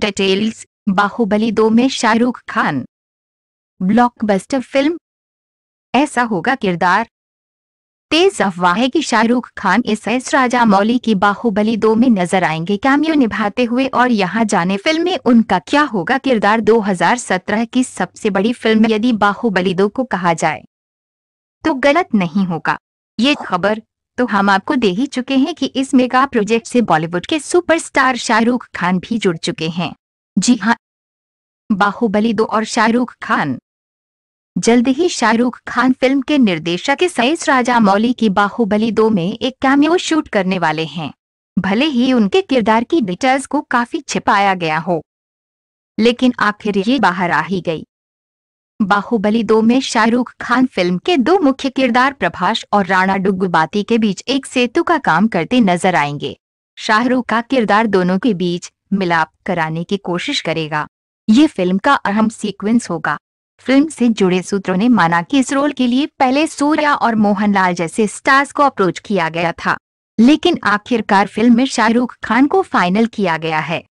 details Baahubali दो में Shahrukh Khan blockbuster film ऐसा होगा किरदार तेज अफवाह है कि शाहरुख खान इस एस राजा मौली की बाहुबली दो में नजर आएंगे कैमियो निभाते हुए और यहां जाने फिल्म में उनका क्या होगा किरदार 2017 की सबसे बड़ी फिल्म यदि बाहुबली दो को कहा जाए तो गलत नहीं होगा ये खबर तो हम आपको दे ही चुके हैं कि इस मेगा प्रोजेक्ट से बॉलीवुड के सुपरस्टार शाहरुख खान भी जुड़ चुके हैं जी हाँ बाहुबली दो और शाहरुख खान जल्द ही शाहरुख खान फिल्म के निर्देशक सईस राजा मौली की बाहुबली दो में एक कैमियो शूट करने वाले हैं भले ही उनके किरदार की डिटेल्स को काफी छिपाया गया हो लेकिन आखिर ये बाहर आ ही गई बाहुबली दो में शाहरुख खान फिल्म के दो मुख्य किरदार प्रभाष और राणा डुग्गुबाती के बीच एक सेतु का काम करते नजर आएंगे शाहरुख का किरदार दोनों के बीच मिलाप कराने की कोशिश करेगा ये फिल्म का अहम सीक्वेंस होगा फिल्म से जुड़े सूत्रों ने माना कि इस रोल के लिए पहले सूर्या और मोहनलाल जैसे स्टार्स को अप्रोच किया गया था लेकिन आखिरकार फिल्म में शाहरुख खान को फाइनल किया गया है